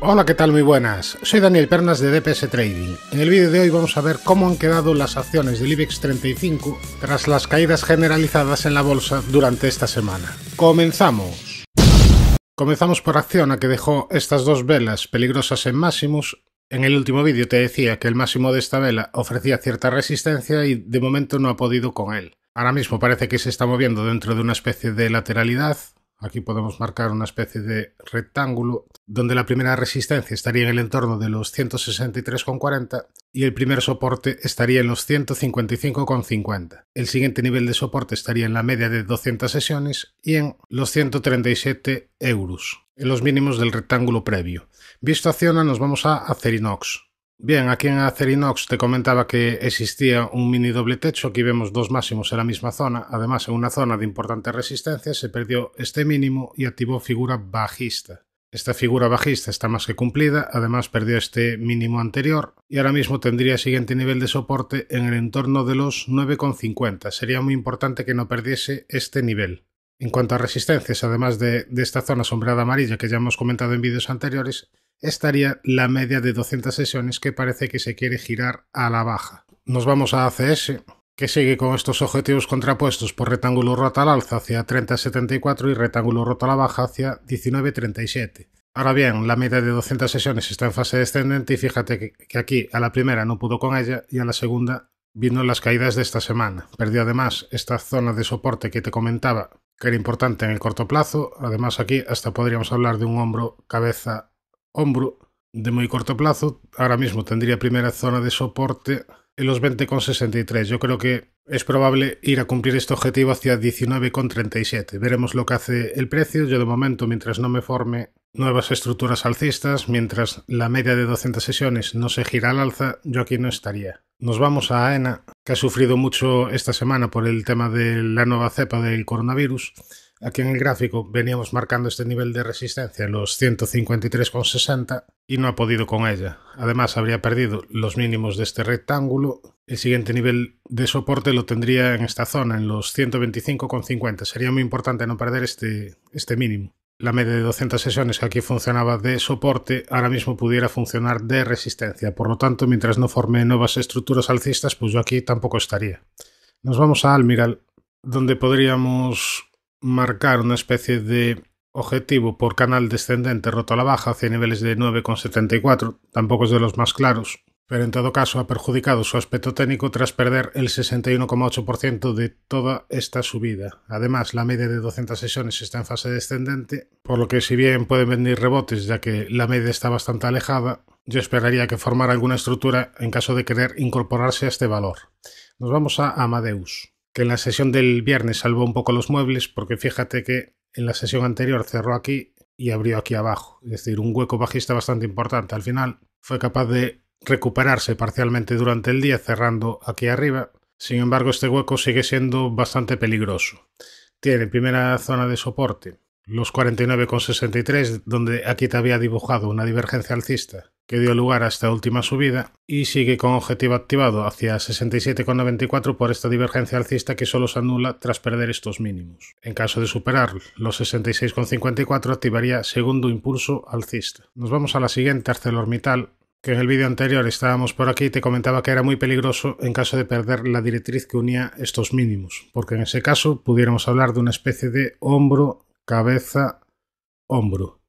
Hola, ¿qué tal? Muy buenas. Soy Daniel Pernas de DPS Trading. En el vídeo de hoy vamos a ver cómo han quedado las acciones del IBEX 35 tras las caídas generalizadas en la bolsa durante esta semana. ¡Comenzamos! Comenzamos por acción a que dejó estas dos velas peligrosas en máximos. En el último vídeo te decía que el máximo de esta vela ofrecía cierta resistencia y de momento no ha podido con él. Ahora mismo parece que se está moviendo dentro de una especie de lateralidad, Aquí podemos marcar una especie de rectángulo donde la primera resistencia estaría en el entorno de los 163,40 y el primer soporte estaría en los 155,50. El siguiente nivel de soporte estaría en la media de 200 sesiones y en los 137 euros, en los mínimos del rectángulo previo. Visto a nos vamos a Acerinox. Bien, aquí en Acerinox te comentaba que existía un mini doble techo, aquí vemos dos máximos en la misma zona, además en una zona de importante resistencia se perdió este mínimo y activó figura bajista. Esta figura bajista está más que cumplida, además perdió este mínimo anterior y ahora mismo tendría siguiente nivel de soporte en el entorno de los 9,50. Sería muy importante que no perdiese este nivel. En cuanto a resistencias, además de, de esta zona sombreada amarilla que ya hemos comentado en vídeos anteriores, estaría la media de 200 sesiones que parece que se quiere girar a la baja. Nos vamos a ACS, que sigue con estos objetivos contrapuestos por rectángulo roto al alza hacia 30.74 y rectángulo roto a la baja hacia 19.37. Ahora bien, la media de 200 sesiones está en fase descendente y fíjate que, aquí a la primera no pudo con ella y a la segunda vino las caídas de esta semana. Perdió además esta zona de soporte que te comentaba, que era importante en el corto plazo. Además aquí hasta podríamos hablar de un hombro, cabeza, hombro de muy corto plazo, ahora mismo tendría primera zona de soporte en los 20,63. Yo creo que es probable ir a cumplir este objetivo hacia 19,37. Veremos lo que hace el precio. Yo de momento, mientras no me forme nuevas estructuras alcistas, mientras la media de 200 sesiones no se gira al alza, yo aquí no estaría. Nos vamos a AENA, que ha sufrido mucho esta semana por el tema de la nueva cepa del coronavirus. Aquí en el gráfico veníamos marcando este nivel de resistencia, los 153,60, y no ha podido con ella. Además, habría perdido los mínimos de este rectángulo. El siguiente nivel de soporte lo tendría en esta zona, en los 125,50. Sería muy importante no perder este, este mínimo. La media de 200 sesiones que aquí funcionaba de soporte ahora mismo pudiera funcionar de resistencia. Por lo tanto, mientras no forme nuevas estructuras alcistas, pues yo aquí tampoco estaría. Nos vamos a Almiral, donde podríamos marcar una especie de objetivo por canal descendente roto a la baja hacia niveles de 9,74, tampoco es de los más claros, pero en todo caso ha perjudicado su aspecto técnico tras perder el 61,8% de toda esta subida. Además, la media de 200 sesiones está en fase descendente, por lo que si bien pueden venir rebotes ya que la media está bastante alejada, yo esperaría que formara alguna estructura en caso de querer incorporarse a este valor. Nos vamos a Amadeus que en la sesión del viernes salvó un poco los muebles, porque fíjate que en la sesión anterior cerró aquí y abrió aquí abajo, es decir, un hueco bajista bastante importante. Al final fue capaz de recuperarse parcialmente durante el día cerrando aquí arriba, sin embargo este hueco sigue siendo bastante peligroso. Tiene primera zona de soporte los 49,63, donde aquí te había dibujado una divergencia alcista que dio lugar a esta última subida y sigue con objetivo activado hacia 67,94 por esta divergencia alcista que solo se anula tras perder estos mínimos. En caso de superar los 66,54 activaría segundo impulso alcista. Nos vamos a la siguiente, ArcelorMittal, que en el vídeo anterior estábamos por aquí y te comentaba que era muy peligroso en caso de perder la directriz que unía estos mínimos, porque en ese caso pudiéramos hablar de una especie de hombro cabeza, hombro.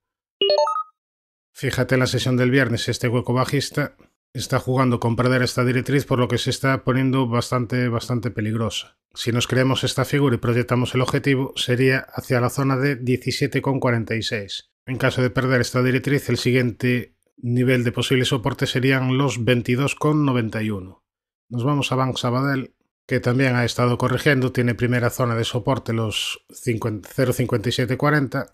Fíjate en la sesión del viernes, este hueco bajista está jugando con perder esta directriz por lo que se está poniendo bastante, bastante peligrosa. Si nos creemos esta figura y proyectamos el objetivo, sería hacia la zona de 17,46. En caso de perder esta directriz, el siguiente nivel de posible soporte serían los 22,91. Nos vamos a Bank Sabadell que también ha estado corrigiendo, tiene primera zona de soporte los 0.5740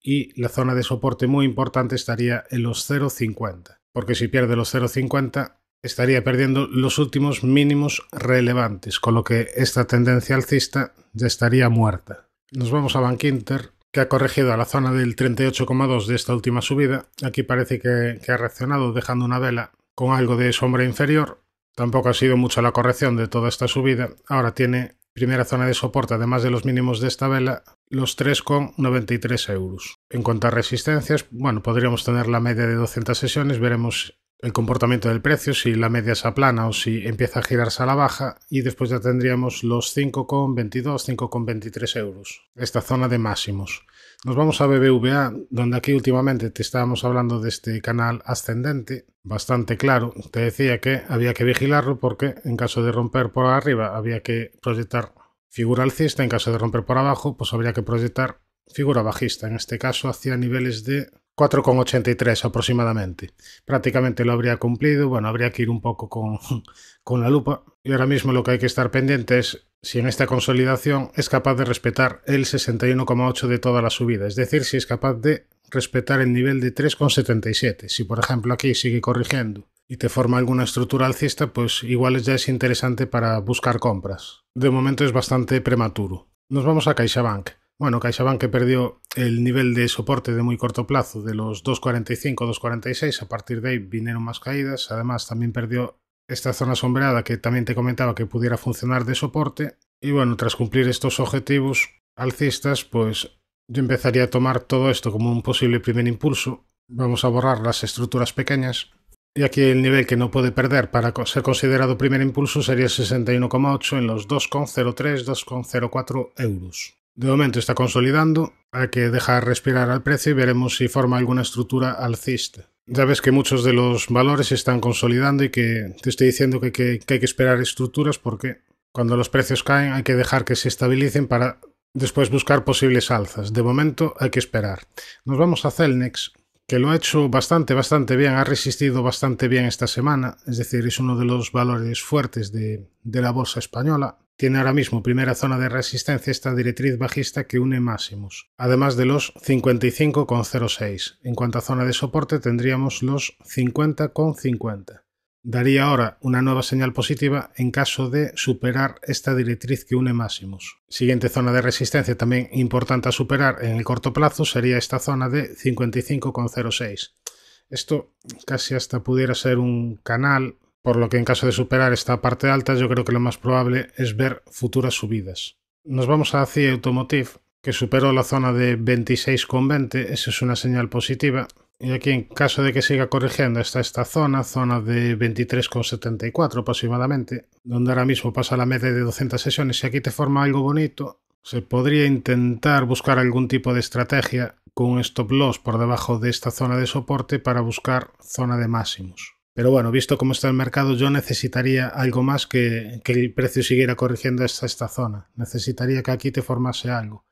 y la zona de soporte muy importante estaría en los 0.50, porque si pierde los 0.50 estaría perdiendo los últimos mínimos relevantes, con lo que esta tendencia alcista ya estaría muerta. Nos vamos a Bankinter, que ha corregido a la zona del 38,2 de esta última subida. Aquí parece que, que ha reaccionado dejando una vela con algo de sombra inferior, Tampoco ha sido mucho la corrección de toda esta subida. Ahora tiene primera zona de soporte, además de los mínimos de esta vela, los 3,93 euros. En cuanto a resistencias, bueno, podríamos tener la media de 200 sesiones, veremos el comportamiento del precio, si la media se aplana o si empieza a girarse a la baja, y después ya tendríamos los 5,22, 5,23 euros, esta zona de máximos. Nos vamos a BBVA, donde aquí últimamente te estábamos hablando de este canal ascendente, bastante claro. Te decía que había que vigilarlo porque en caso de romper por arriba había que proyectar figura alcista, en caso de romper por abajo, pues habría que proyectar figura bajista, en este caso hacia niveles de 4,83 aproximadamente. Prácticamente lo habría cumplido, bueno, habría que ir un poco con, con la lupa. Y ahora mismo lo que hay que estar pendiente es si en esta consolidación es capaz de respetar el 61,8 de toda la subida, es decir, si es capaz de respetar el nivel de 3,77. Si por ejemplo aquí sigue corrigiendo y te forma alguna estructura alcista, pues igual ya es interesante para buscar compras. De momento es bastante prematuro. Nos vamos a CaixaBank. Bueno, CaixaBank que perdió el nivel de soporte de muy corto plazo de los 2.45, 2.46, a partir de ahí vinieron más caídas, además también perdió esta zona sombreada que también te comentaba que pudiera funcionar de soporte y bueno, tras cumplir estos objetivos alcistas, pues yo empezaría a tomar todo esto como un posible primer impulso. Vamos a borrar las estructuras pequeñas. Y aquí el nivel que no puede perder para ser considerado primer impulso sería 61,8 en los 2,03, 2,04 euros. De momento está consolidando, hay que dejar respirar al precio y veremos si forma alguna estructura alcista. Ya ves que muchos de los valores están consolidando y que te estoy diciendo que, hay que esperar estructuras porque cuando los precios caen hay que dejar que se estabilicen para después buscar posibles alzas. De momento hay que esperar. Nos vamos a Celnex, que lo ha hecho bastante, bastante bien, ha resistido bastante bien esta semana, es decir, es uno de los valores fuertes de, de la bolsa española. Tiene ahora mismo primera zona de resistencia esta directriz bajista que une máximos, además de los 55,06. En cuanto a zona de soporte tendríamos los 50,50. Daría ahora una nueva señal positiva en caso de superar esta directriz que une máximos. Siguiente zona de resistencia también importante a superar en el corto plazo sería esta zona de 55,06. Esto casi hasta pudiera ser un canal por lo que en caso de superar esta parte alta yo creo que lo más probable es ver futuras subidas. Nos vamos a CIA Automotive, que superó la zona de 26,20, esa es una señal positiva, y aquí en caso de que siga corrigiendo está esta zona, zona de 23,74 aproximadamente, donde ahora mismo pasa la media de 200 sesiones, si aquí te forma algo bonito, se podría intentar buscar algún tipo de estrategia con un stop loss por debajo de esta zona de soporte para buscar zona de máximos. Pero bueno, visto cómo está el mercado, yo necesitaría algo más que, que el precio siguiera corrigiendo hasta esta zona. Necesitaría que aquí te formase algo.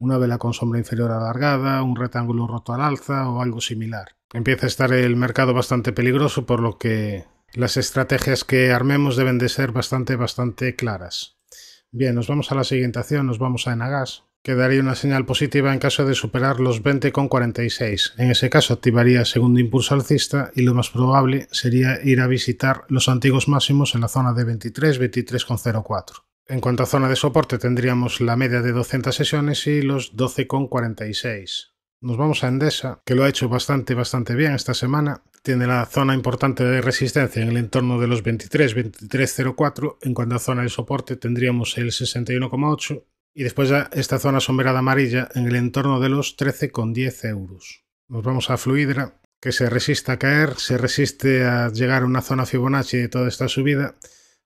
Una vela con sombra inferior alargada, un rectángulo roto al alza o algo similar. Empieza a estar el mercado bastante peligroso, por lo que las estrategias que armemos deben de ser bastante, bastante claras. Bien, nos vamos a la siguiente acción, nos vamos a Enagas. Quedaría daría una señal positiva en caso de superar los 20,46. En ese caso activaría segundo impulso alcista y lo más probable sería ir a visitar los antiguos máximos en la zona de 23, 23,04. En cuanto a zona de soporte tendríamos la media de 200 sesiones y los 12,46. Nos vamos a Endesa, que lo ha hecho bastante, bastante bien esta semana. Tiene la zona importante de resistencia en el entorno de los 23, 23.04. En cuanto a zona de soporte tendríamos el 61,8 y después ya esta zona sombreada amarilla en el entorno de los 13,10 euros. Nos vamos a Fluidra, que se resiste a caer, se resiste a llegar a una zona Fibonacci de toda esta subida.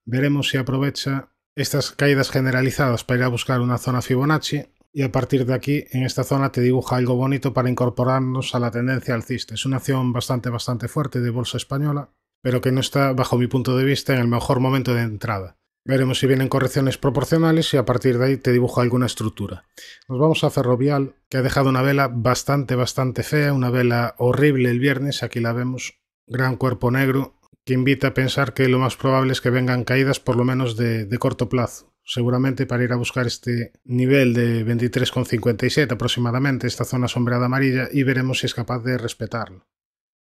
Veremos si aprovecha estas caídas generalizadas para ir a buscar una zona Fibonacci. Y a partir de aquí, en esta zona, te dibuja algo bonito para incorporarnos a la tendencia alcista. Es una acción bastante, bastante fuerte de bolsa española, pero que no está, bajo mi punto de vista, en el mejor momento de entrada. Veremos si vienen correcciones proporcionales y a partir de ahí te dibujo alguna estructura. Nos vamos a Ferrovial, que ha dejado una vela bastante, bastante fea, una vela horrible el viernes, aquí la vemos, gran cuerpo negro, que invita a pensar que lo más probable es que vengan caídas por lo menos de, corto plazo. Seguramente para ir a buscar este nivel de 23,57 aproximadamente, esta zona sombreada amarilla, y veremos si es capaz de respetarlo.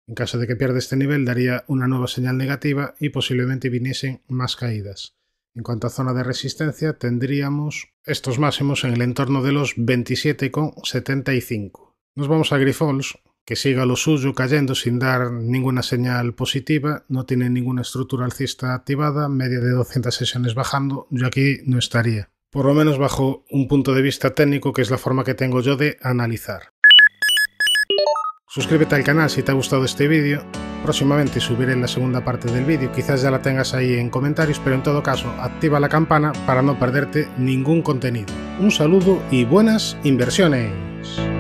En caso de que pierda este nivel, daría una nueva señal negativa y posiblemente viniesen más caídas. En cuanto a zona de resistencia, tendríamos estos máximos en el entorno de los 27,75. Nos vamos a Grifols, que siga lo suyo cayendo sin dar ninguna señal positiva, no tiene ninguna estructura alcista activada, media de 200 sesiones bajando, yo aquí no estaría. Por lo menos bajo un punto de vista técnico, que es la forma que tengo yo de analizar. Suscríbete al canal si te ha gustado este vídeo. Próximamente subiré la segunda parte del vídeo, quizás ya la tengas ahí en comentarios, pero en todo caso activa la campana para no perderte ningún contenido. Un saludo y buenas inversiones.